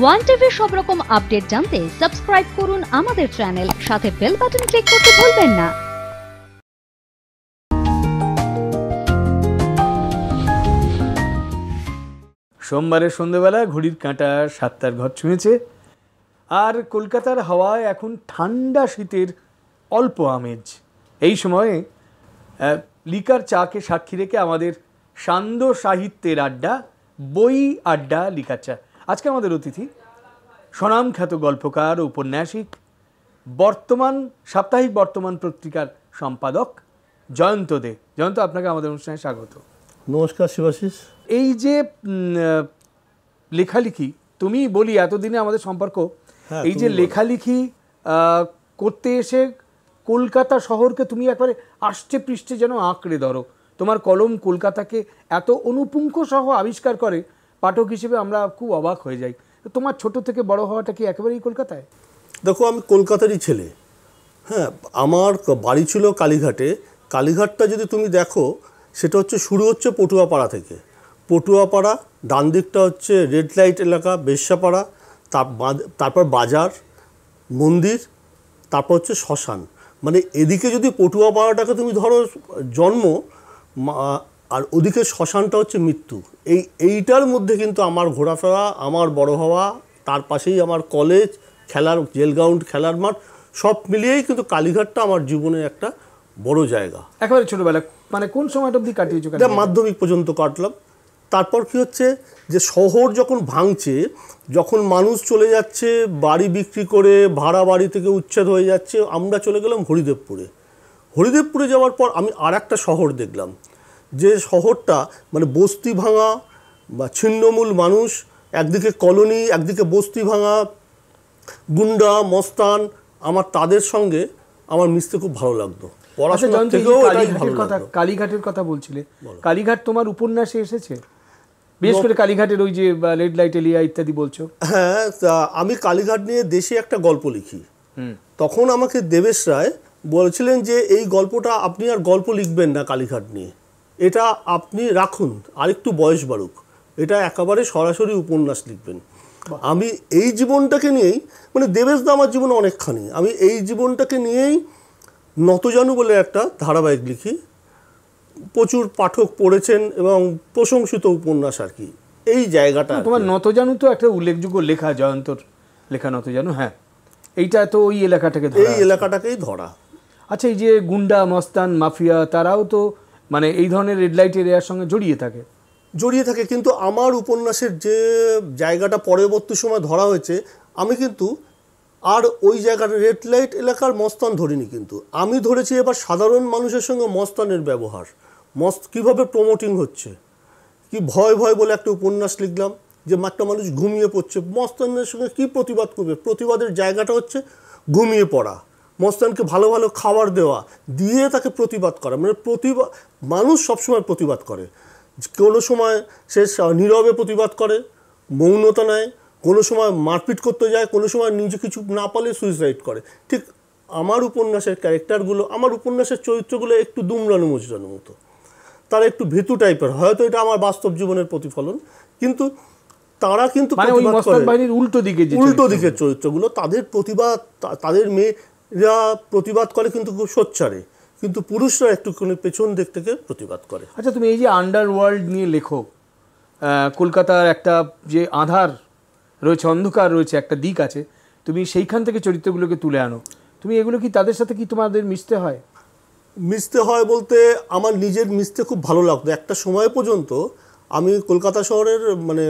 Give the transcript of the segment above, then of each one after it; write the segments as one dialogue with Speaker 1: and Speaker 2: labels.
Speaker 1: One টিভির সব রকম আপডেট জানতে সাবস্ক্রাইব করুন আমাদের চ্যানেল সাথে বেল বাটন ক্লিক করতে ভুলবেন না সোমবারের সন্ধেবেলা ঘড়ির কাঁটা সাতটার ঘর ছুঁয়েছে আর কলকাতার হাওয়ায় এখন ঠান্ডা শীতের অল্প আমেজ এই সময়ে লিকার চাকে সাক্ষী রেখে আমাদের সান্দ সাহিত্যের আড্ডা বই আড্ডা লিকার চা আজকে আমাদের অতিথি খ্যাত গল্পকার উপন্যাসিক বর্তমান সাপ্তাহিক বর্তমান পত্রিকার সম্পাদক জয়ন্ত দে জয়ন্ত আপনাকে আমাদের অনুষ্ঠানে স্বাগত
Speaker 2: নমস্কার শিবাশিস
Speaker 1: এই যে লেখালেখি তুমি বলি এতদিনে আমাদের সম্পর্ক হ্যাঁ, এই যে লেখালেখি করতে এসে কলকাতা শহরকে তুমি একবারে আষ্টে পৃষ্ঠে যেন আঁকড়ে ধরো তোমার কলম কলকাতাকে এত অনুপুঙ্খ সহ আবিষ্কার করে পাঠক হিসেবে আমরা খুব অবাক হয়ে যাই তোমার ছোট থেকে বড় হওয়াটা কি একেবারেই কলকাতায় দেখো আমি কলকাতারই ছেলে হ্যাঁ
Speaker 2: আমার বাড়ি ছিল কালীঘাটে কালীঘাটটা যদি তুমি দেখো সেটা হচ্ছে শুরু হচ্ছে পটুয়াপাড়া থেকে পটুয়াপাড়া ডান দিকটা হচ্ছে রেড লাইট এলাকা বেশ্যাপাড়া তারপর বাজার মন্দির তারপর হচ্ছে শ্মশান মানে এদিকে যদি পটুয়াপাড়াটাকে তুমি ধরো জন্ম আর ওদিকে শ্মশানটা হচ্ছে মৃত্যু এই এইটার মধ্যে কিন্তু আমার ঘোরাফেরা আমার বড় হওয়া তার পাশেই আমার কলেজ খেলার জেল গ্রাউন্ড খেলার মাঠ সব মিলিয়েই কিন্তু কালীঘাটটা আমার জীবনে একটা বড় জায়গা একেবারে ছোটোবেলা মানে কোন সময়টা অবধি কাটিয়েছো মাধ্যমিক পর্যন্ত কাটলাম তারপর কি হচ্ছে যে শহর যখন ভাঙছে যখন মানুষ চলে যাচ্ছে বাড়ি বিক্রি করে ভাড়া বাড়ি থেকে উচ্ছেদ হয়ে যাচ্ছে আমরা চলে গেলাম হরিদেবপুরে হরিদেবপুরে যাওয়ার পর আমি আর একটা শহর দেখলাম যে শহরটা মানে বস্তি ভাঙা বা ছিন্নমূল মানুষ একদিকে কলোনি একদিকে বস্তি ভাঙা গুন্ডা মস্তান আমার তাদের সঙ্গে আমার মিশতে খুব ভালো লাগতো আচ্ছা, কথা
Speaker 1: কালীঘাটের কথা বলছিলে কালীঘাট তোমার উপন্যাসে এসেছে বিশেষ করে কালীঘাটের ওই যে রেড লাইট এলিয়া ইত্যাদি বলছো
Speaker 2: হ্যাঁ তা আমি কালীঘাট নিয়ে দেশে একটা গল্প লিখি তখন আমাকে দেবেশ রায় বলেছিলেন যে এই গল্পটা আপনি আর গল্প লিখবেন না কালীঘাট নিয়ে এটা আপনি রাখুন আরেকটু বয়স বাড়ুক এটা একেবারে সরাসরি উপন্যাস লিখবেন আমি এই জীবনটাকে নিয়েই মানে দেবেশদা আমার জীবন অনেকখানি আমি এই জীবনটাকে নিয়েই নতজানু বলে একটা ধারাবাহিক লিখি প্রচুর পাঠক পড়েছেন
Speaker 1: এবং প্রশংসিত উপন্যাস আর কি এই জায়গাটা তোমার নতজানু তো একটা উল্লেখযোগ্য লেখা জয়ন্তর লেখা নতজানু হ্যাঁ এইটা তো ওই এলাকাটাকে এই এলাকাটাকেই ধরা আচ্ছা এই যে গুন্ডা মস্তান মাফিয়া তারাও তো মানে এই ধরনের রেড লাইট এরিয়ার সঙ্গে জড়িয়ে থাকে
Speaker 2: জড়িয়ে থাকে কিন্তু আমার উপন্যাসের যে জায়গাটা পরবর্তী সময় ধরা হয়েছে আমি কিন্তু আর ওই জায়গাটা রেড লাইট এলাকার মস্তান ধরিনি কিন্তু আমি ধরেছি এবার সাধারণ মানুষের সঙ্গে মস্তানের ব্যবহার মস্ত কীভাবে প্রমোটিং হচ্ছে কি ভয় ভয় বলে একটা উপন্যাস লিখলাম যে একটা মানুষ ঘুমিয়ে পড়ছে মস্তানের সঙ্গে কি প্রতিবাদ করবে প্রতিবাদের জায়গাটা হচ্ছে ঘুমিয়ে পড়া মস্তানকে ভালো ভালো খাবার দেওয়া দিয়ে তাকে প্রতিবাদ করা মানে প্রতিবাদ মানুষ সবসময় প্রতিবাদ করে কোনো সময় সে নীরবে প্রতিবাদ করে মৌনতা নেয় কোনো সময় মারপিট করতে যায় কোনো সময় নিজে কিছু না পালে সুইসাইড করে ঠিক আমার উপন্যাসের ক্যারেক্টারগুলো আমার উপন্যাসের চরিত্রগুলো একটু দুমরানো মুচড়ানো মতো তারা একটু ভেতু টাইপের হয়তো এটা আমার বাস্তব জীবনের প্রতিফলন কিন্তু তারা কিন্তু মানে উল্টো দিকে উল্টো দিকের চরিত্রগুলো তাদের প্রতিবাদ তাদের মেয়ে এরা প্রতিবাদ করে কিন্তু খুব সোচ্চারে কিন্তু পুরুষরা একটুখানি পেছন দিক থেকে প্রতিবাদ করে
Speaker 1: আচ্ছা তুমি এই যে আন্ডারওয়ার্ল্ড নিয়ে লেখো কলকাতার একটা যে আধার রয়েছে অন্ধকার রয়েছে একটা দিক আছে তুমি সেইখান থেকে চরিত্রগুলোকে তুলে আনো তুমি এগুলো কি তাদের সাথে
Speaker 2: কি তোমাদের মিশতে হয় মিশতে হয় বলতে আমার নিজের মিশতে খুব ভালো লাগতো একটা সময় পর্যন্ত আমি কলকাতা শহরের মানে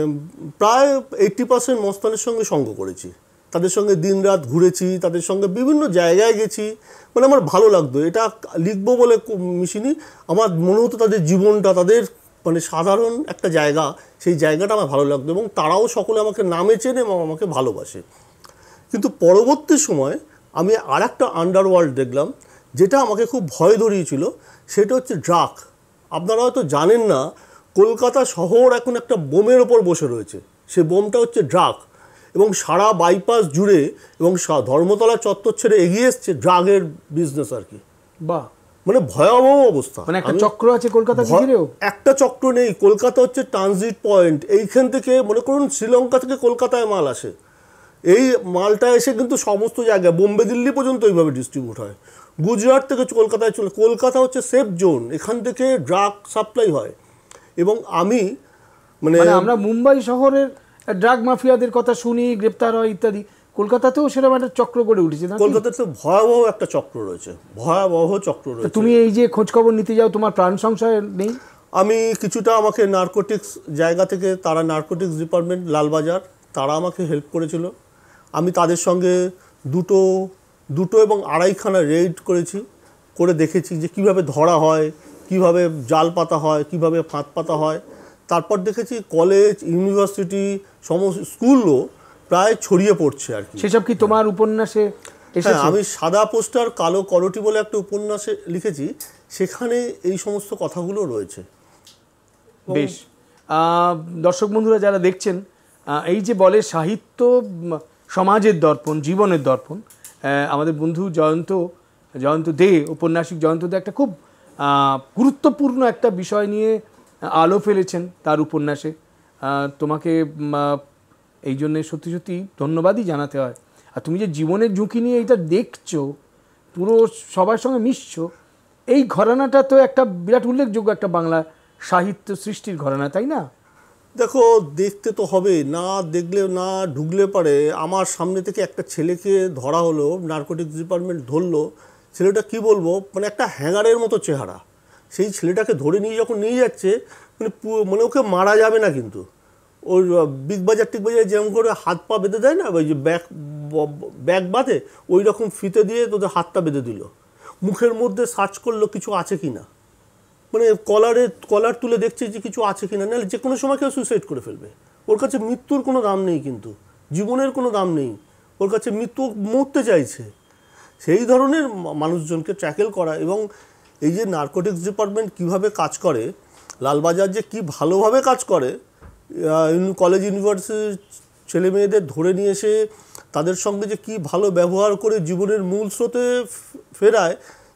Speaker 2: প্রায় এইট্টি পার্সেন্ট মস্তানের সঙ্গে সঙ্গ করেছি তাদের সঙ্গে দিন রাত ঘুরেছি তাদের সঙ্গে বিভিন্ন জায়গায় গেছি মানে আমার ভালো লাগতো এটা লিখবো বলে মিশিনি আমার মনে হতো তাদের জীবনটা তাদের মানে সাধারণ একটা জায়গা সেই জায়গাটা আমার ভালো লাগতো এবং তারাও সকলে আমাকে নামে চেনে এবং আমাকে ভালোবাসে কিন্তু পরবর্তী সময় আমি আর একটা আন্ডারওয়ার্ল্ড দেখলাম যেটা আমাকে খুব ভয় ধরিয়েছিল সেটা হচ্ছে ড্রাক আপনারা হয়তো জানেন না কলকাতা শহর এখন একটা বোমের ওপর বসে রয়েছে সে বোমটা হচ্ছে ড্রাক এবং সারা বাইপাস জুড়ে এবং ধর্মতলা চত্বর ছেড়ে এগিয়ে এসছে ড্রাগের বিজনেস আর কি বা মানে ভয়াবহ অবস্থা মানে একটা চক্র আছে কলকাতা ঘিরেও একটা চক্র নেই কলকাতা হচ্ছে ট্রানজিট পয়েন্ট এইখান থেকে মনে করুন শ্রীলঙ্কা থেকে কলকাতায় মাল আসে এই মালটা এসে কিন্তু সমস্ত জায়গায় বোম্বে দিল্লি পর্যন্ত এইভাবে ডিস্ট্রিবিউট হয় গুজরাট থেকে কলকাতায় চলে কলকাতা হচ্ছে সেফ জোন এখান থেকে ড্রাগ সাপ্লাই হয়
Speaker 1: এবং আমি মানে, মানে আমরা মুম্বাই শহরের ড্রাগ মাফিয়াদের কথা শুনি গ্রেপ্তার হয় ইত্যাদি কলকাতাতেও সেরকম একটা চক্র গড়ে উঠেছে কলকাতাতে ভয়াবহ একটা চক্র
Speaker 2: রয়েছে ভয়াবহ চক্র রয়েছে তুমি এই যে খোঁজখবর নিতে যাও তোমার প্রাণ সংশয় নেই আমি কিছুটা আমাকে নার্কোটিক্স জায়গা থেকে তারা নার্কোটিক্স ডিপার্টমেন্ট লালবাজার তারা আমাকে হেল্প করেছিল আমি তাদের সঙ্গে দুটো দুটো এবং আড়াইখানা রেড করেছি করে দেখেছি যে কিভাবে ধরা হয় কিভাবে জাল পাতা হয় কিভাবে ফাঁদ পাতা হয় তারপর দেখেছি কলেজ ইউনিভার্সিটি সমস্ত স্কুলও
Speaker 1: প্রায় ছড়িয়ে পড়ছে আর কি সেসব কি তোমার উপন্যাসে হ্যাঁ আমি
Speaker 2: সাদা পোস্টার কালো করটি বলে একটা উপন্যাসে লিখেছি সেখানে এই সমস্ত কথাগুলো রয়েছে
Speaker 1: বেশ দর্শক বন্ধুরা যারা দেখছেন এই যে বলে সাহিত্য সমাজের দর্পণ জীবনের দর্পণ আমাদের বন্ধু জয়ন্ত জয়ন্ত দে উপন্যাসিক জয়ন্ত দে একটা খুব গুরুত্বপূর্ণ একটা বিষয় নিয়ে আলো ফেলেছেন তার উপন্যাসে তোমাকে এই জন্যে সত্যি সত্যি ধন্যবাদই জানাতে হয় আর তুমি যে জীবনের ঝুঁকি নিয়ে এটা দেখছো পুরো সবার সঙ্গে মিশছো এই ঘরানাটা তো একটা বিরাট উল্লেখযোগ্য একটা বাংলা সাহিত্য সৃষ্টির ঘরানা তাই না দেখো দেখতে তো হবে না দেখলে না ঢুকলে
Speaker 2: পারে আমার সামনে থেকে একটা ছেলেকে ধরা হলো নার্কোটিক্স ডিপার্টমেন্ট ধরলো ছেলেটা কি বলবো মানে একটা হ্যাঙ্গারের মতো চেহারা সেই ছেলেটাকে ধরে নিয়ে যখন নিয়ে যাচ্ছে মানে মানে ওকে মারা যাবে না কিন্তু ওর বিগ বাজার টিক বাজারে যেমন করে হাত পা বেঁধে দেয় না ওই যে ব্যাগ ব্যাগ বাঁধে ওই রকম ফিতে দিয়ে তোদের হাতটা বেঁধে দিল মুখের মধ্যে সার্চ করলো কিছু আছে কি না মানে কলারে কলার তুলে দেখছে যে কিছু আছে কি না নাহলে যে কোনো সময় কেউ সুইসাইড করে ফেলবে ওর কাছে মৃত্যুর কোনো দাম নেই কিন্তু জীবনের কোনো দাম নেই ওর কাছে মৃত্যু মরতে চাইছে সেই ধরনের মানুষজনকে ট্র্যাকেল করা এবং এই যে নার্কোটিক্স ডিপার্টমেন্ট কিভাবে কাজ করে লালবাজার যে কি ভালোভাবে কাজ করে কলেজ ইউনিভার্সিটির ছেলে মেয়েদের ধরে নিয়ে এসে তাদের সঙ্গে যে কি ভালো ব্যবহার করে জীবনের মূল স্রোতে ফেরায়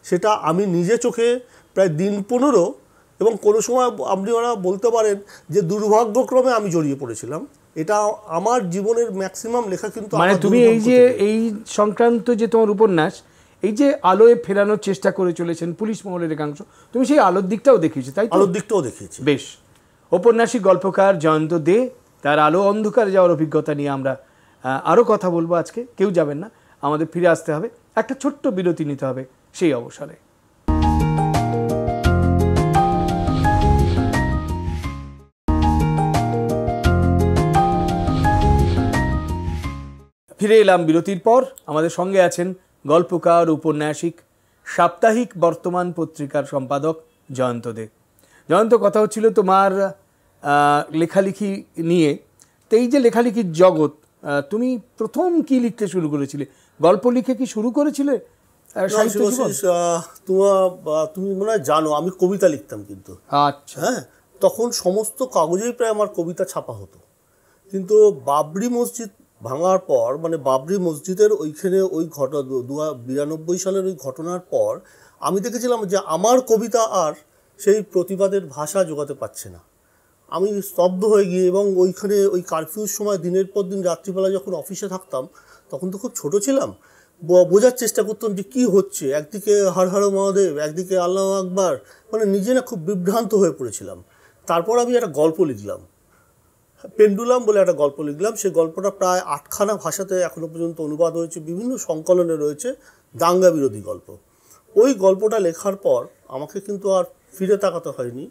Speaker 2: সেটা আমি নিজে চোখে প্রায় দিন পনেরো এবং কোনো সময় আপনি ওরা বলতে পারেন যে দুর্ভাগ্যক্রমে আমি জড়িয়ে পড়েছিলাম এটা আমার জীবনের ম্যাক্সিমাম লেখা কিন্তু মানে তুমি এই যে
Speaker 1: এই সংক্রান্ত যে তোমার উপন্যাস এই যে আলোয় ফেরানোর চেষ্টা করে চলেছেন পুলিশ মহলের একাংশ তুমি সেই আলোর দিকটাও দেখিয়েছো তাই আলোর দিকটাও দেখিয়েছি বেশ ঔপন্যাসিক গল্পকার জয়ন্ত দে তার আলো অন্ধকারে যাওয়ার অভিজ্ঞতা নিয়ে আমরা আরও কথা বলবো আজকে কেউ যাবেন না আমাদের ফিরে আসতে হবে একটা ছোট্ট বিরতি নিতে হবে সেই অবসরে ফিরে এলাম বিরতির পর আমাদের সঙ্গে আছেন গল্পকার উপন্যাসিক সাপ্তাহিক বর্তমান পত্রিকার সম্পাদক জয়ন্ত দে জয়ন্ত কথা হচ্ছিল তোমার লেখালেখি নিয়ে তো এই যে লেখালেখির জগৎ তুমি প্রথম কি লিখতে শুরু করেছিলে গল্প লিখে কি শুরু করেছিলে
Speaker 2: তুমি মনে হয় জানো আমি
Speaker 1: কবিতা লিখতাম কিন্তু আচ্ছা হ্যাঁ
Speaker 2: তখন সমস্ত কাগজেই প্রায় আমার কবিতা ছাপা হতো কিন্তু বাবরি মসজিদ ভাঙার পর মানে বাবরি মসজিদের ওইখানে ওই ঘটনা দু বিরানব্বই সালের ওই ঘটনার পর আমি দেখেছিলাম যে আমার কবিতা আর সেই প্রতিবাদের ভাষা যোগাতে পারছে না আমি স্তব্ধ হয়ে গিয়ে এবং ওইখানে ওই কারফিউর সময় দিনের পর দিন রাত্রিবেলা যখন অফিসে থাকতাম তখন তো খুব ছোট ছিলাম বোঝার চেষ্টা করতাম যে কী হচ্ছে একদিকে হর হর মহাদেব একদিকে আল্লাহ আকবার মানে নিজে না খুব বিভ্রান্ত হয়ে পড়েছিলাম তারপর আমি একটা গল্প লিখলাম পেন্ডুলাম বলে একটা গল্প লিখলাম সেই গল্পটা প্রায় আটখানা ভাষাতে এখনও পর্যন্ত অনুবাদ হয়েছে বিভিন্ন সংকলনে রয়েছে দাঙ্গা বিরোধী গল্প ওই গল্পটা লেখার পর আমাকে কিন্তু আর ফিরে তাকাতে হয়নি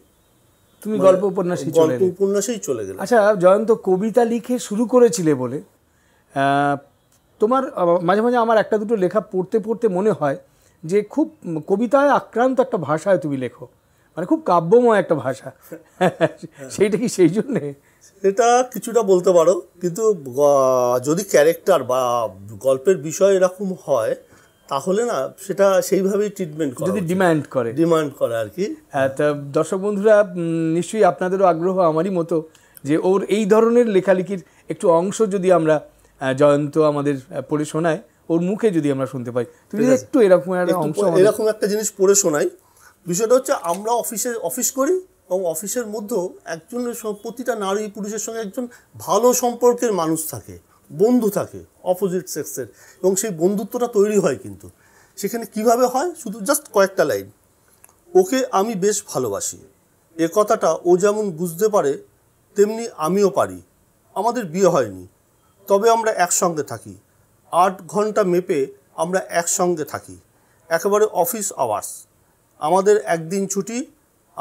Speaker 2: তুমি গল্প মানে উপন্যাসেই গল্প উপন্যাসেই চলে গেলে
Speaker 1: আচ্ছা জয়ন্ত কবিতা লিখে শুরু করেছিলে বলে তোমার মাঝে মাঝে আমার একটা দুটো লেখা পড়তে পড়তে মনে হয় যে খুব কবিতায় আক্রান্ত একটা ভাষায় তুমি লেখো মানে খুব কাব্যময় একটা ভাষা সেইটা কি সেই জন্যে
Speaker 2: এটা কিছুটা বলতে পারো কিন্তু যদি ক্যারেক্টার বা গল্পের বিষয় এরকম হয় তাহলে না সেটা সেইভাবেই
Speaker 1: ট্রিটমেন্ট করে যদি ডিমান্ড করে ডিমান্ড করে আর কি তা দর্শক বন্ধুরা নিশ্চয়ই আপনাদেরও আগ্রহ আমারই মতো যে ওর এই ধরনের লেখালেখির একটু অংশ যদি আমরা জয়ন্ত আমাদের পড়ে শোনায় ওর মুখে যদি আমরা শুনতে পাই তুমি একটু এরকম একটা অংশ এরকম
Speaker 2: একটা জিনিস পড়ে শোনাই বিষয়টা হচ্ছে আমরা অফিসে অফিস করি এবং অফিসের মধ্যেও একজন প্রতিটা নারী পুরুষের সঙ্গে একজন ভালো সম্পর্কের মানুষ থাকে বন্ধু থাকে অপোজিট সেক্সের এবং সেই বন্ধুত্বটা তৈরি হয় কিন্তু সেখানে কিভাবে হয় শুধু জাস্ট কয়েকটা লাইন ওকে আমি বেশ ভালোবাসি এ কথাটা ও যেমন বুঝতে পারে তেমনি আমিও পারি আমাদের বিয়ে হয়নি তবে আমরা একসঙ্গে থাকি আট ঘন্টা মেপে আমরা একসঙ্গে থাকি একেবারে অফিস আওয়ার্স আমাদের একদিন ছুটি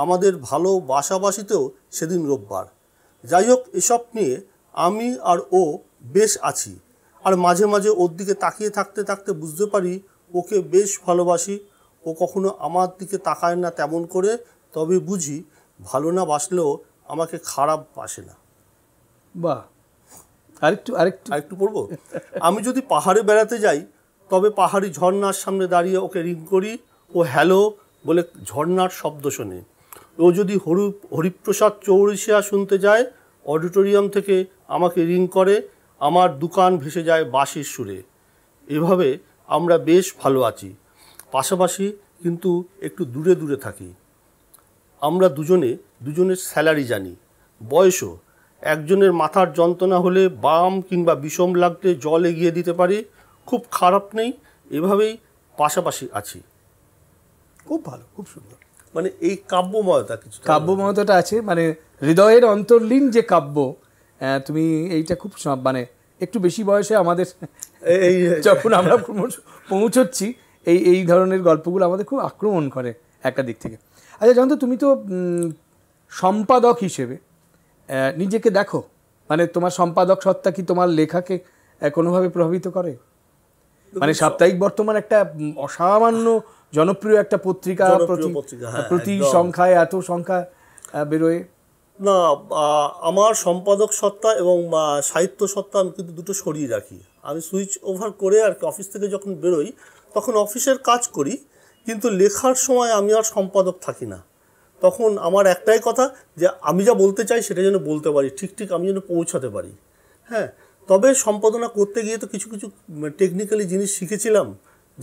Speaker 2: আমাদের ভালো বাসাবাসিতেও সেদিন রোববার যাই হোক এসব নিয়ে আমি আর ও বেশ আছি আর মাঝে মাঝে ওর দিকে তাকিয়ে থাকতে থাকতে বুঝতে পারি ওকে বেশ ভালোবাসি ও কখনো আমার দিকে তাকায় না তেমন করে তবে বুঝি ভালো না বাসলেও আমাকে খারাপ বাসে না
Speaker 1: বা আরেকটু আরেকটু আরেকটু
Speaker 2: পড়বো আমি যদি পাহাড়ে বেড়াতে যাই তবে পাহাড়ি ঝর্নার সামনে দাঁড়িয়ে ওকে রিং করি ও হ্যালো বলে ঝর্নার শব্দ শোনে ও যদি হরি হরিপ্রসাদ চৌরিশিয়া শুনতে যায় অডিটোরিয়াম থেকে আমাকে রিং করে আমার দোকান ভেসে যায় বাঁশির সুরে এভাবে আমরা বেশ ভালো আছি পাশাপাশি কিন্তু একটু দূরে দূরে থাকি আমরা দুজনে দুজনের স্যালারি জানি বয়সও একজনের মাথার যন্ত্রণা হলে বাম কিংবা বিষম লাগলে জল এগিয়ে দিতে পারি খুব খারাপ নেই এভাবেই পাশাপাশি আছি
Speaker 1: খুব ভালো খুব সুন্দর মানে এই কাব্যময়তা কিছু কাব্যময়তাটা আছে মানে হৃদয়ের অন্তর্লীন যে কাব্য তুমি এইটা খুব মানে একটু বেশি বয়সে আমাদের এই যখন আমরা পৌঁছচ্ছি এই এই ধরনের গল্পগুলো আমাদের খুব আক্রমণ করে একটা দিক থেকে আচ্ছা জানতো তুমি তো সম্পাদক হিসেবে নিজেকে দেখো মানে তোমার সম্পাদক সত্তা কি তোমার লেখাকে কোনোভাবে প্রভাবিত করে মানে সাপ্তাহিক বর্তমান একটা অসামান্য জনপ্রিয় একটা পত্রিকা প্রতি হ্যাঁ, সংখ্যায় এত সংখ্যা বেরোয়
Speaker 2: না আমার সম্পাদক সত্তা এবং সাহিত্য সত্তা আমি কিন্তু দুটো সরিয়ে রাখি আমি সুইচ ওভার করে আর কি অফিস থেকে যখন বেরোই তখন অফিসের কাজ করি কিন্তু লেখার সময় আমি আর সম্পাদক থাকি না তখন আমার একটাই কথা যে আমি যা বলতে চাই সেটা যেন বলতে পারি ঠিক ঠিক আমি যেন পৌঁছাতে পারি হ্যাঁ তবে সম্পাদনা করতে গিয়ে তো কিছু কিছু টেকনিক্যালি জিনিস শিখেছিলাম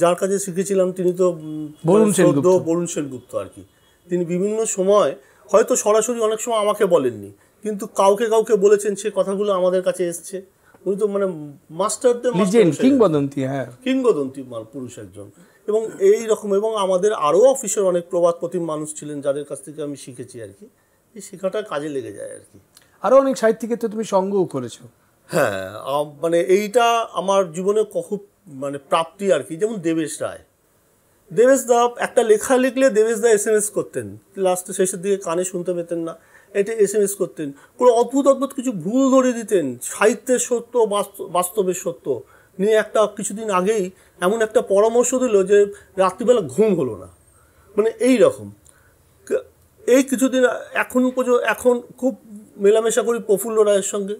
Speaker 2: যার কাছে শিখেছিলাম তিনি তো বরুণ সেনগুপ্ত বরুণ সেনগুপ্ত আর কি তিনি বিভিন্ন সময় হয়তো সরাসরি অনেক সময় আমাকে বলেননি কিন্তু কাউকে কাউকে বলেছেন সে কথাগুলো আমাদের কাছে এসছে উনি তো মানে মাস্টারদের কিংবদন্তি হ্যাঁ পুরুষ একজন এবং এই রকম এবং আমাদের আরও অফিসের অনেক প্রবাদ প্রতিম মানুষ ছিলেন যাদের কাছ থেকে আমি শিখেছি আর কি এই শেখাটা কাজে লেগে যায় আর কি
Speaker 1: আরও অনেক সাহিত্যিকের তো তুমি সঙ্গও করেছো হ্যাঁ
Speaker 2: মানে এইটা আমার জীবনে খুব মানে প্রাপ্তি আর কি যেমন দেবেশ রায় দেবেশ দা একটা লেখা লিখলে দেবেশ দা এস এম এস করতেন লাস্টে শেষের দিকে কানে শুনতে পেতেন না এটা এস এম এস করতেন কোনো অদ্ভুত অদ্ভুত কিছু ভুল ধরে দিতেন সাহিত্যের সত্য বাস্তবের সত্য নিয়ে একটা কিছুদিন আগেই এমন একটা পরামর্শ দিল যে রাত্রিবেলা ঘুম হলো না মানে এই রকম এই কিছুদিন এখন পর্যন্ত এখন খুব মেলামেশা করি প্রফুল্ল রায়ের সঙ্গে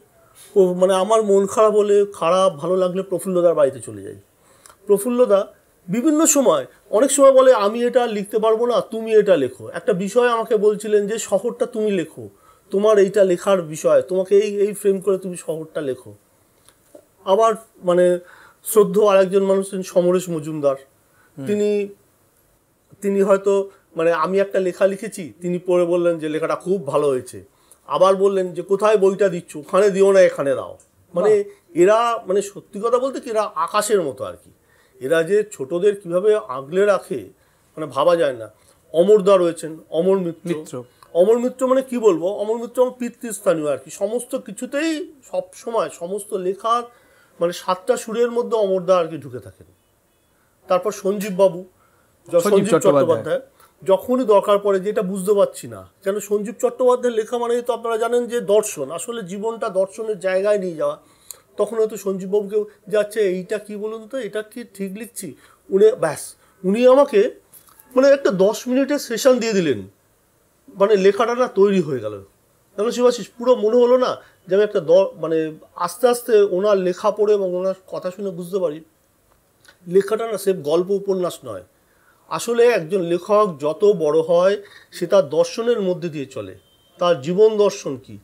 Speaker 2: মানে আমার মন খারাপ হলে খারাপ ভালো লাগলে প্রফুল্লদার বাড়িতে চলে যাই প্রফুল্লদা বিভিন্ন সময় অনেক সময় বলে আমি এটা লিখতে পারবো না তুমি এটা লেখো একটা বিষয় আমাকে বলছিলেন যে শহরটা তুমি লেখো তোমার এইটা লেখার বিষয় তোমাকে এই এই ফ্রেম করে তুমি শহরটা লেখো আবার মানে শ্রদ্ধ আরেকজন মানুষ ছিলেন সমরেশ মজুমদার তিনি তিনি হয়তো মানে আমি একটা লেখা লিখেছি তিনি পড়ে বললেন যে লেখাটা খুব ভালো হয়েছে আবার বললেন যে কোথায় বইটা দিচ্ছ ওখানে দিও না এখানে দাও মানে এরা মানে সত্যি কথা বলতে কি এরা আকাশের মতো আর কি এরা যে ছোটদের কিভাবে আগলে রাখে মানে ভাবা যায় না অমরদা রয়েছেন অমর মিত্র অমর মিত্র মানে কি বলবো অমর মিত্র আমার পিতৃস্থানীয় আর কি সমস্ত কিছুতেই সব সময় সমস্ত লেখার মানে সাতটা সুরের মধ্যে অমরদা আর কি ঢুকে থাকেন তারপর সঞ্জীব বাবু সঞ্জীব চট্টোপাধ্যায় যখনই দরকার পড়ে যেটা বুঝতে পারছি না কেন সঞ্জীব চট্টোপাধ্যায়ের লেখা মানে তো আপনারা জানেন যে দর্শন আসলে জীবনটা দর্শনের জায়গায় নিয়ে যাওয়া তখন হয়তো সঞ্জীববাবুকে যাচ্ছে এইটা কি বলুন তো এটা কি ঠিক লিখছি উনি ব্যাস উনি আমাকে মানে একটা দশ মিনিটের সেশন দিয়ে দিলেন মানে লেখাটা না তৈরি হয়ে গেল কেন শিবাশিস পুরো মনে হলো না যে আমি একটা দ মানে আস্তে আস্তে ওনার লেখা পড়ে এবং ওনার কথা শুনে বুঝতে পারি লেখাটা না সে গল্প উপন্যাস নয় আসলে একজন লেখক যত বড় হয় সে তার দর্শনের মধ্যে দিয়ে চলে তার জীবন দর্শন কি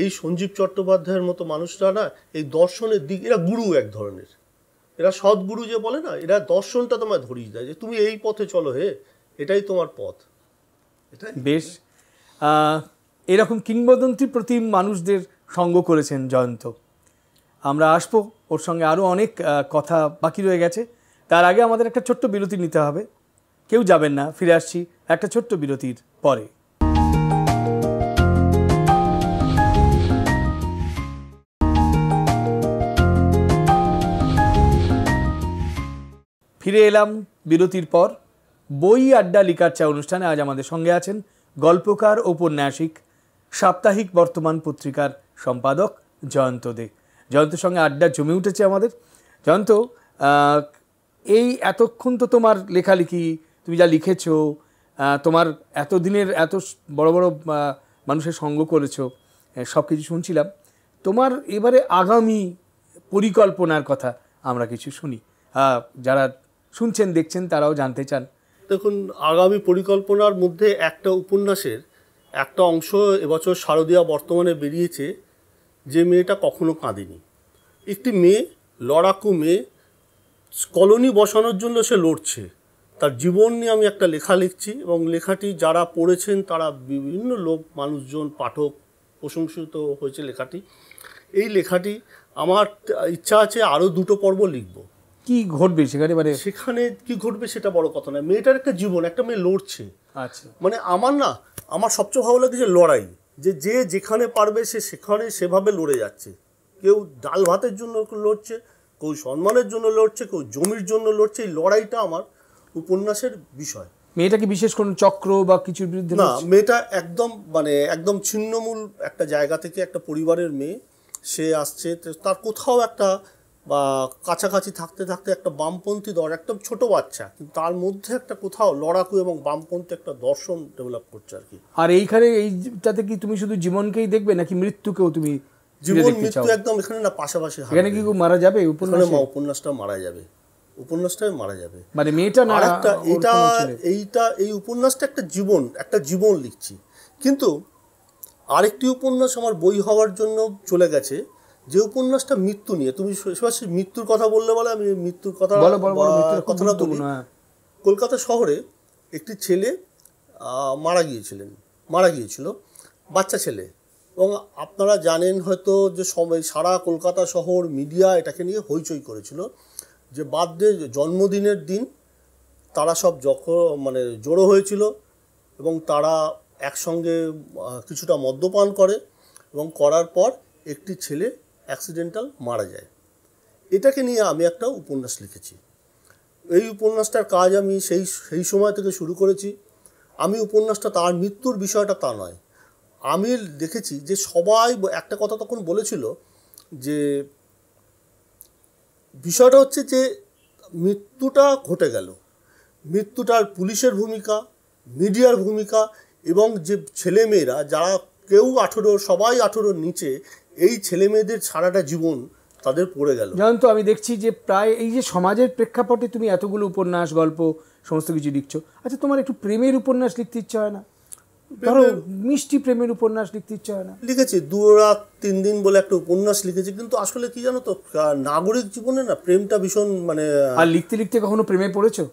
Speaker 2: এই সঞ্জীব চট্টোপাধ্যায়ের মতো মানুষরা না এই দর্শনের দিক এরা গুরু এক ধরনের এরা সদ্গুরু যে বলে না এরা দর্শনটা তোমায় ধরিয়ে দেয় যে তুমি এই পথে চলো হে এটাই তোমার পথ
Speaker 1: এটাই বেশ এরকম কিংবদন্তি প্রতি মানুষদের সঙ্গ করেছেন জয়ন্ত আমরা আসবো ওর সঙ্গে আরও অনেক কথা বাকি রয়ে গেছে তার আগে আমাদের একটা ছোট্ট বিরতি নিতে হবে কেউ যাবেন না ফিরে আসছি একটা ছোট্ট বিরতির পরে ফিরে এলাম বিরতির পর বই আড্ডা চা অনুষ্ঠানে আজ আমাদের সঙ্গে আছেন গল্পকার ঔপন্যাসিক সাপ্তাহিক বর্তমান পত্রিকার সম্পাদক জয়ন্ত দে জয়ন্তের সঙ্গে আড্ডা জমে উঠেছে আমাদের জয়ন্ত এই এতক্ষণ তো তোমার লেখালেখি তুমি যা লিখেছো তোমার এতদিনের এত বড় বড় মানুষের সঙ্গ করেছো সব কিছু শুনছিলাম তোমার এবারে আগামী পরিকল্পনার কথা আমরা কিছু শুনি যারা শুনছেন দেখছেন তারাও জানতে চান দেখুন আগামী পরিকল্পনার মধ্যে একটা উপন্যাসের একটা অংশ এবছর
Speaker 2: শারদীয়া বর্তমানে বেরিয়েছে যে মেয়েটা কখনো কাঁদেনি একটি মেয়ে লড়াকু মেয়ে কলোনি বসানোর জন্য সে লড়ছে তার জীবন নিয়ে আমি একটা লেখা লিখছি এবং লেখাটি যারা পড়েছেন তারা বিভিন্ন লোক মানুষজন পাঠক প্রশংসিত হয়েছে লেখাটি এই লেখাটি আমার ইচ্ছা আছে আরও দুটো পর্ব লিখব কি ঘটবে সেখানে মানে সেখানে কি ঘটবে সেটা বড় কথা নয় মেয়েটার একটা জীবন একটা মেয়ে লড়ছে আচ্ছা মানে আমার না আমার সবচেয়ে ভালো লাগে যে লড়াই যে যে যেখানে পারবে সে সেখানে সেভাবে লড়ে যাচ্ছে কেউ ডাল ভাতের জন্য লড়ছে কেউ সম্মানের জন্য লড়ছে কেউ জমির জন্য লড়ছে এই লড়াইটা আমার উপন্যাসের
Speaker 1: বিষয় মেয়েটা কি বিশেষ কোন চক্র বা কিছুর বিরুদ্ধে না
Speaker 2: মেয়েটা একদম মানে একদম ছিন্নমূল একটা জায়গা থেকে একটা পরিবারের মেয়ে সে আসছে তার কোথাও একটা বা কাছাকাছি থাকতে থাকতে একটা বামপন্থী দল একদম ছোট বাচ্চা কিন্তু তার মধ্যে একটা কোথাও লড়াকু এবং বামপন্থী একটা দর্শন ডেভেলপ করছে আর কি
Speaker 1: আর এইখানে এইটাতে কি তুমি শুধু জীবনকেই দেখবে নাকি মৃত্যুকেও তুমি জীবন মৃত্যু
Speaker 2: একদম এখানে না পাশাপাশি
Speaker 1: এখানে কি মারা যাবে উপন্যাসটা
Speaker 2: মারা যাবে উপন্যাসটাই মারা যাবে
Speaker 1: মানে মেয়েটা না একটা এটা
Speaker 2: এইটা এই উপন্যাসটা একটা জীবন একটা জীবন লিখছি কিন্তু আরেকটি উপন্যাস আমার বই হওয়ার জন্য চলে গেছে যে উপন্যাসটা মৃত্যু নিয়ে তুমি মৃত্যুর কথা বললে বলে আমি মৃত্যুর কথা কথাটা বলি হ্যাঁ। কলকাতা শহরে একটি ছেলে মারা গিয়েছিলেন মারা গিয়েছিল বাচ্চা ছেলে এবং আপনারা জানেন হয়তো যে সময় সারা কলকাতা শহর মিডিয়া এটাকে নিয়ে হইচই করেছিল যে বার্থডে জন্মদিনের দিন তারা সব যখ মানে জড়ো হয়েছিল এবং তারা একসঙ্গে কিছুটা মদ্যপান করে এবং করার পর একটি ছেলে অ্যাক্সিডেন্টাল মারা যায় এটাকে নিয়ে আমি একটা উপন্যাস লিখেছি এই উপন্যাসটার কাজ আমি সেই সেই সময় থেকে শুরু করেছি আমি উপন্যাসটা তার মৃত্যুর বিষয়টা তা নয় আমি দেখেছি যে সবাই একটা কথা তখন বলেছিল যে বিষয়টা হচ্ছে যে মৃত্যুটা ঘটে গেল মৃত্যুটার পুলিশের ভূমিকা মিডিয়ার ভূমিকা এবং যে ছেলেমেয়েরা যারা কেউ আঠেরো সবাই আঠেরোর নিচে এই ছেলেমেয়েদের সারাটা জীবন তাদের পড়ে গেল
Speaker 1: জানতো আমি দেখছি যে প্রায় এই যে সমাজের প্রেক্ষাপটে তুমি এতগুলো উপন্যাস গল্প সমস্ত কিছু লিখছো আচ্ছা তোমার একটু প্রেমের উপন্যাস লিখতে ইচ্ছে হয় না ধরো মিষ্টি প্রেমের উপন্যাস লিখতে ইচ্ছে হয় না
Speaker 2: লিখেছি দু রাত তিন দিন বলে একটা উপন্যাস লিখেছি কিন্তু আসলে কি জানো তো নাগরিক জীবনে না প্রেমটা ভীষণ মানে আর
Speaker 1: লিখতে লিখতে কখনো প্রেমে পড়েছো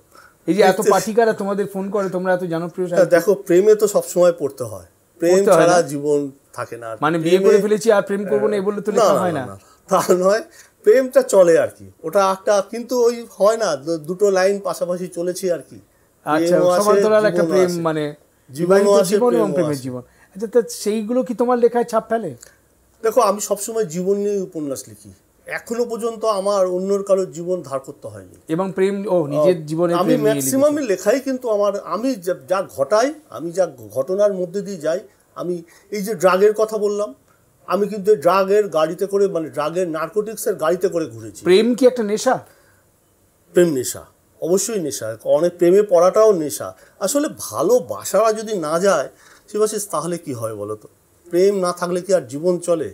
Speaker 1: এই যে এত পাঠিকারা তোমাদের ফোন করে তোমরা এত জনপ্রিয় দেখো
Speaker 2: প্রেমে তো সবসময় পড়তে
Speaker 1: হয় প্রেম ছাড়া জীবন
Speaker 2: থাকে না মানে বিয়ে করে ফেলেছি আর প্রেম করবো না এ বললে তো হয় না
Speaker 1: তা নয় প্রেমটা চলে আর কি
Speaker 2: ওটা একটা কিন্তু ওই হয় না দুটো লাইন পাশাপাশি চলেছি আর কি আচ্ছা সমান্তরাল একটা প্রেম মানে
Speaker 1: জীবন এবং
Speaker 2: আচ্ছা, সেইগুলো কি তোমার লেখায় ছাপ ফেলে দেখো আমি সবসময় জীবন নিয়ে উপন্যাস লিখি এখনো পর্যন্ত আমার অন্যর কারোর জীবন ধার করতে হয়নি
Speaker 1: এবং প্রেম ও নিজের জীবনে আমি ম্যাক্সিমাম
Speaker 2: লেখাই কিন্তু আমার আমি যা ঘটাই আমি যা ঘটনার মধ্যে দিয়ে যাই আমি এই যে ড্রাগের কথা বললাম আমি কিন্তু ড্রাগের গাড়িতে করে মানে ড্রাগের নার্কোটিক্সের গাড়িতে করে ঘুরেছি প্রেম কি একটা নেশা প্রেম নেশা অবশ্যই নেশা অনেক প্রেমে পড়াটাও নেশা আসলে ভালোবাসারা যদি না যায় শিবাশিস তাহলে কি হয় বলো তো প্রেম
Speaker 1: না থাকলে কি আর জীবন চলে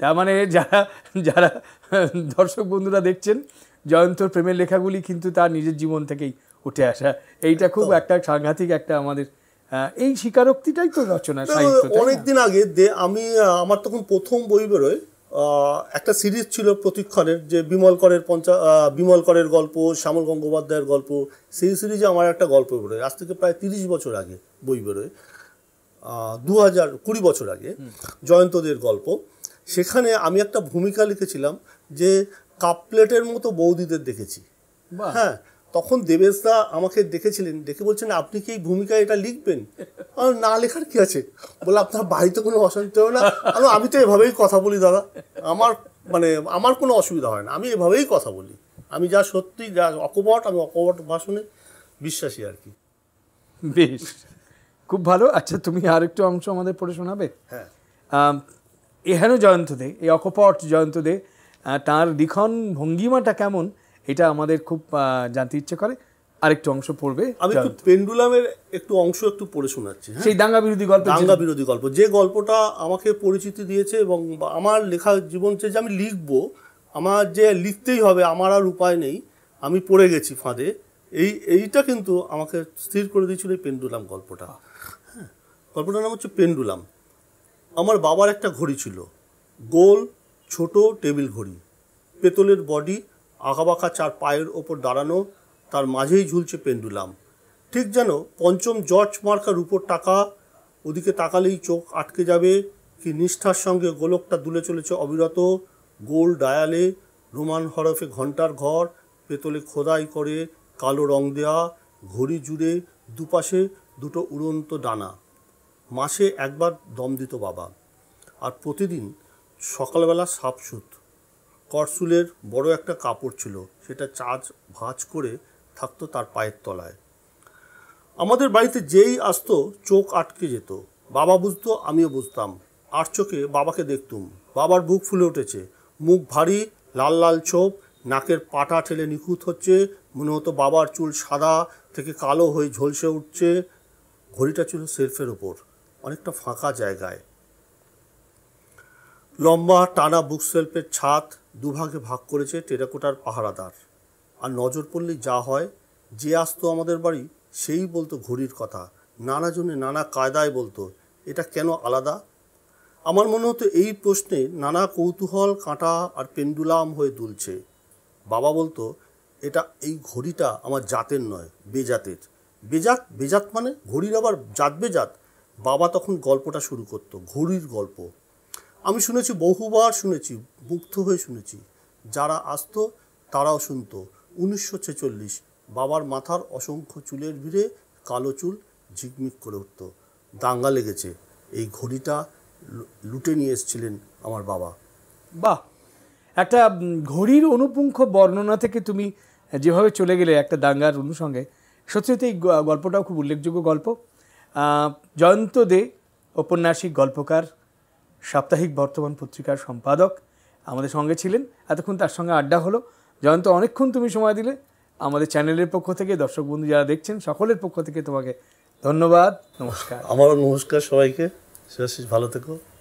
Speaker 1: তার মানে যারা যারা দর্শক বন্ধুরা দেখছেন জয়ন্তর প্রেমের লেখাগুলি কিন্তু তার নিজের জীবন থেকেই উঠে আসা এইটা খুব একটা সাংঘাতিক একটা আমাদের এই স্বীকারোক্তিটাই তো রচনা অনেকদিন আগে
Speaker 2: আমি আমার তখন প্রথম বই বেরোয় একটা সিরিজ ছিল প্রতীক্ষণের যে বিমল করের পঞ্চা বিমল করের গল্প শ্যামল গঙ্গোপাধ্যায়ের গল্প সেই সিরিজে আমার একটা গল্প বেরোয় আজ থেকে প্রায় তিরিশ বছর আগে বই বেরোয় দু হাজার কুড়ি বছর আগে জয়ন্তদের গল্প সেখানে আমি একটা ভূমিকা লিখেছিলাম যে কাপ প্লেটের মতো বৌদিদের দেখেছি হ্যাঁ তখন দেবেশদা আমাকে দেখেছিলেন দেখে বলছেন আপনি কি এই ভূমিকায় এটা লিখবেন না লেখার কি আছে বলে আপনার বাড়িতে কোনো অশান্তি হবে না আমি তো এভাবেই কথা বলি দাদা আমার মানে আমার কোনো অসুবিধা হয় না আমি এভাবেই কথা বলি আমি যা সত্যি যা অকপট আমি অকপট ভাষণে বিশ্বাসী আর কি
Speaker 1: বেশ খুব ভালো আচ্ছা তুমি আর একটু অংশ আমাদের পড়ে শোনাবে হ্যাঁ এহেন জয়ন্ত দে এই অকপট জয়ন্ত দে তাঁর লিখন ভঙ্গিমাটা কেমন এটা আমাদের খুব জানতে ইচ্ছে করে আরেকটু অংশ পড়বে আমি একটু
Speaker 2: পেন্ডুলামের একটু অংশ একটু পড়ে শোনাচ্ছি হ্যাঁ? সেই দাঙ্গা বিরোধী গল্প দাঙ্গা বিরোধী গল্প যে গল্পটা আমাকে পরিচিতি দিয়েছে এবং আমার লেখা জীবন চেয়ে যে আমি লিখব আমার যে লিখতেই হবে আমার আর উপায় নেই আমি পড়ে গেছি ফাঁদে এই এইটা কিন্তু আমাকে স্থির করে দিয়েছিল এই পেন্ডুলাম গল্পটা হ্যাঁ গল্পটার নাম হচ্ছে পেন্ডুলাম আমার বাবার একটা ঘড়ি ছিল গোল ছোট টেবিল ঘড়ি পেতলের বডি আঁকাবাঁকা চার পায়ের ওপর দাঁড়ানো তার মাঝেই ঝুলছে পেন্ডুলাম ঠিক যেন পঞ্চম জর্জ মার্কার উপর টাকা ওদিকে তাকালেই চোখ আটকে যাবে কি নিষ্ঠার সঙ্গে গোলকটা দুলে চলেছে অবিরত গোল ডায়ালে রোমান হরফে ঘন্টার ঘর পেতলে খোদাই করে কালো রং দেয়া ঘড়ি জুড়ে দুপাশে দুটো উড়ন্ত ডানা মাসে একবার দম দিত বাবা আর প্রতিদিন সকালবেলা সাপসুত করসুলের বড় একটা কাপড় ছিল সেটা চাঁচ ভাঁজ করে থাকতো তার পায়ের তলায় আমাদের বাড়িতে যেই আসতো চোখ আটকে যেত বাবা বুঝতো আমিও বুঝতাম আর চোখে বাবাকে দেখতুম বাবার বুক ফুলে উঠেছে মুখ ভারী লাল লাল ছোপ নাকের পাটা ঠেলে নিখুঁত হচ্ছে মনে হতো বাবার চুল সাদা থেকে কালো হয়ে ঝলসে উঠছে ঘড়িটা ছিল সেলফের ওপর অনেকটা ফাঁকা জায়গায় লম্বা টানা বুক সেলফের ছাদ দুভাগে ভাগ করেছে টেরাকোটার পাহারাদার আর নজর পড়লে যা হয় যে আসতো আমাদের বাড়ি সেই বলতো ঘড়ির কথা নানাজনে নানা কায়দায় বলতো এটা কেন আলাদা আমার মনে হতো এই প্রশ্নে নানা কৌতূহল কাঁটা আর পেন্ডুলাম হয়ে দুলছে বাবা বলতো এটা এই ঘড়িটা আমার জাতের নয় বেজাতের বেজাত বেজাত মানে ঘড়ির আবার জাত বেজাত বাবা তখন গল্পটা শুরু করতো ঘড়ির গল্প আমি শুনেছি বহুবার শুনেছি মুগ্ধ হয়ে শুনেছি যারা আসত তারাও শুনত উনিশশো ছেচল্লিশ বাবার মাথার অসংখ্য চুলের ভিড়ে কালো চুল ঝিকমিক করে উঠত দাঙ্গা লেগেছে এই ঘড়িটা
Speaker 1: লুটে নিয়ে এসেছিলেন আমার বাবা বাহ একটা ঘড়ির অনুপুঙ্খ বর্ণনা থেকে তুমি যেভাবে চলে গেলে একটা দাঙ্গার অনুষঙ্গে সত্যি এই গল্পটাও খুব উল্লেখযোগ্য গল্প জয়ন্ত দে ঔপন্যাসিক গল্পকার সাপ্তাহিক বর্তমান পত্রিকার সম্পাদক আমাদের সঙ্গে ছিলেন এতক্ষণ তার সঙ্গে আড্ডা হলো জয়ন্ত অনেকক্ষণ তুমি সময় দিলে আমাদের চ্যানেলের পক্ষ থেকে দর্শক বন্ধু যারা দেখছেন সকলের পক্ষ থেকে তোমাকে ধন্যবাদ নমস্কার আমারও নমস্কার সবাইকে ভালো থেকো